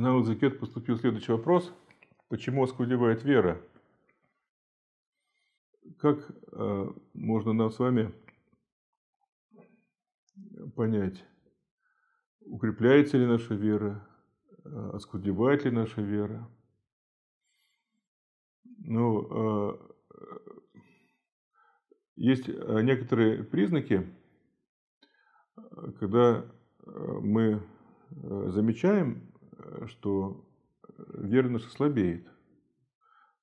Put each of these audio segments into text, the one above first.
на Узакет поступил следующий вопрос. Почему оскудевает вера? Как э, можно нам с вами понять, укрепляется ли наша вера, э, оскудевает ли наша вера? Ну, э, есть э, некоторые признаки, э, когда э, мы замечаем Э, что э, верность ослабеет.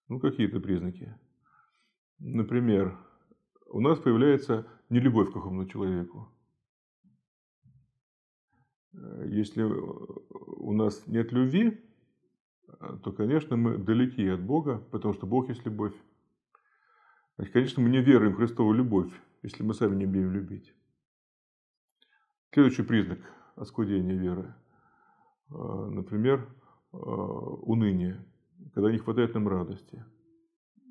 Ну, какие-то признаки. Например, у нас появляется нелюбовь к какому-то человеку. Э, если у нас нет любви, то, конечно, мы далеки от Бога, потому что Бог есть любовь. Значит, конечно, мы не веруем в Христову любовь, если мы сами не умеем любить. Следующий признак оскудения веры – Э, например, э, уныние, когда не хватает нам радости.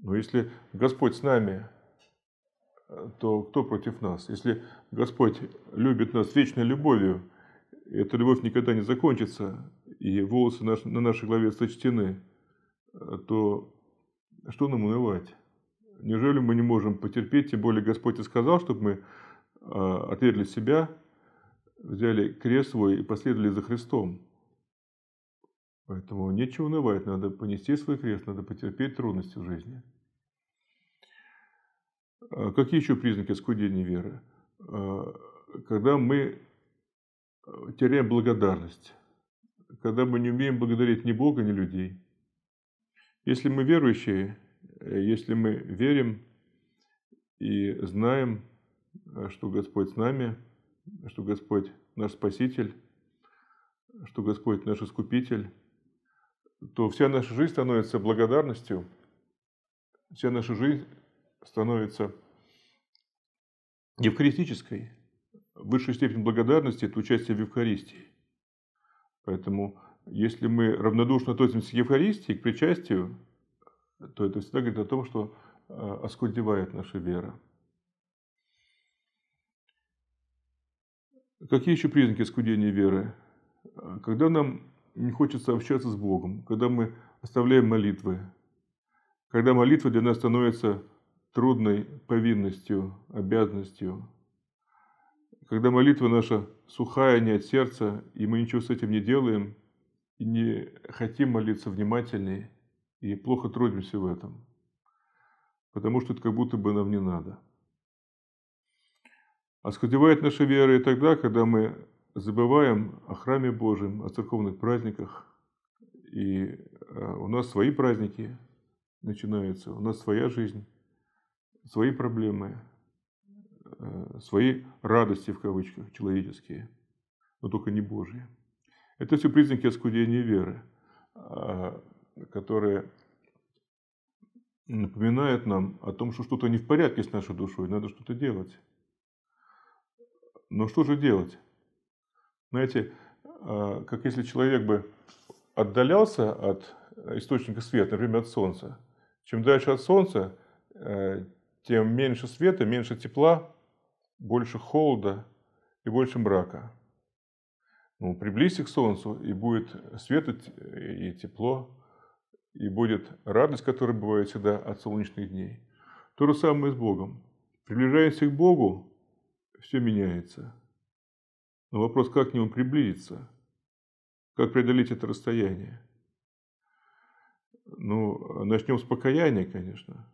Но если Господь с нами, э, то кто против нас? Если Господь любит нас вечной любовью, эта любовь никогда не закончится, и волосы на нашей голове сочтены, то что нам унывать? Неужели мы не можем потерпеть, тем более Господь и сказал, чтобы мы отвергли себя, взяли крест свой и последовали за Христом? Поэтому нечего унывать, надо понести свой крест, надо потерпеть трудности в жизни. А какие еще признаки скудения веры? А, когда мы э, теряем благодарность, когда мы не умеем благодарить ни Бога, ни людей. Если мы верующие, э, если мы верим и знаем, э, что Господь с нами, что Господь наш Спаситель, что Господь наш Искупитель, то вся наша жизнь становится благодарностью, вся наша жизнь становится евхаристической. Высшая степень благодарности – это участие в Евхаристии. Поэтому, если мы равнодушно относимся к Евхаристии, к причастию, то это всегда говорит о том, что э, оскудевает наша вера. Какие еще признаки оскудения веры? Э, когда нам не хочется общаться с Богом, когда мы оставляем молитвы, когда молитва для нас становится трудной повинностью, обязанностью, когда молитва наша сухая, не от сердца, и мы ничего с этим не делаем, и не хотим молиться внимательнее, и плохо трудимся в этом, потому что это как будто бы нам не надо. Оскудевает а наша вера и тогда, когда мы забываем о храме Божьем, о церковных праздниках. И э, у нас свои праздники начинаются, у нас своя жизнь, свои проблемы, э, свои радости в кавычках человеческие, но только не Божьи. Это все признаки оскудения веры, э, которые напоминают нам о том, что что-то не в порядке с нашей душой, надо что-то делать. Но что же делать? Знаете, а, как если человек бы отдалялся от источника света, например, от солнца. Чем дальше от солнца, э, тем меньше света, меньше тепла, больше холода и больше мрака. Ну, приблизься к солнцу, и будет свет и тепло, и будет радость, которая бывает всегда от солнечных дней. То же самое с Богом. Приближаясь к Богу, все меняется – но вопрос, как к нему приблизиться? Как преодолеть это расстояние? Ну, начнем с покаяния, конечно.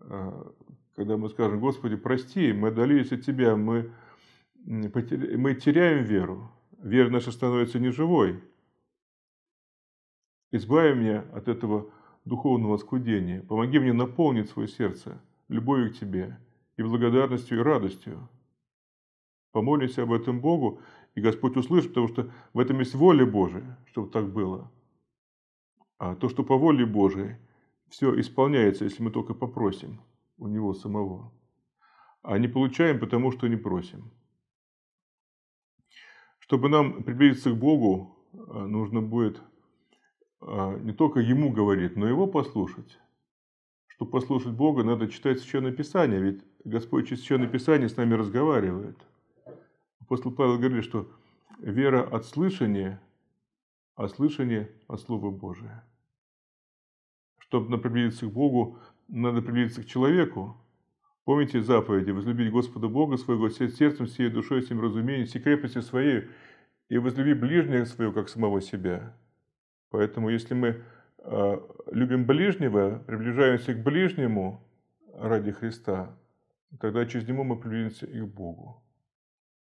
А, когда мы скажем, Господи, прости, мы отдалились от Тебя, мы, мы теряем веру. Вера наша становится неживой. Избави меня от этого духовного скудения. Помоги мне наполнить свое сердце любовью к Тебе и благодарностью и радостью. Помолимся об этом Богу, и Господь услышит, потому что в этом есть воля Божия, чтобы так было. А то, что по воле Божией, все исполняется, если мы только попросим у Него самого. А не получаем, потому что не просим. Чтобы нам приблизиться к Богу, а, нужно будет а, не только Ему говорить, но и Его послушать. Чтобы послушать Бога, надо читать Священное Писание, ведь Господь через Священное Писание с нами разговаривает – Апостол Павел говорит, что вера от слышания, а слышание от Слова Божия. Чтобы нам приблизиться к Богу, надо приблизиться к человеку. Помните заповеди «Возлюбить Господа Бога своего сердцем, всей душой, всем разумением, всей крепостью своей, и возлюби ближнего своего, как самого себя». Поэтому, если мы а, любим ближнего, приближаемся к ближнему ради Христа, тогда через него мы приблизимся и к Богу.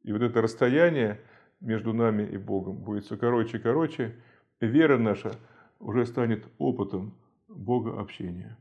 И вот это расстояние между нами и Богом будет все короче и короче. Вера наша уже станет опытом Бога общения.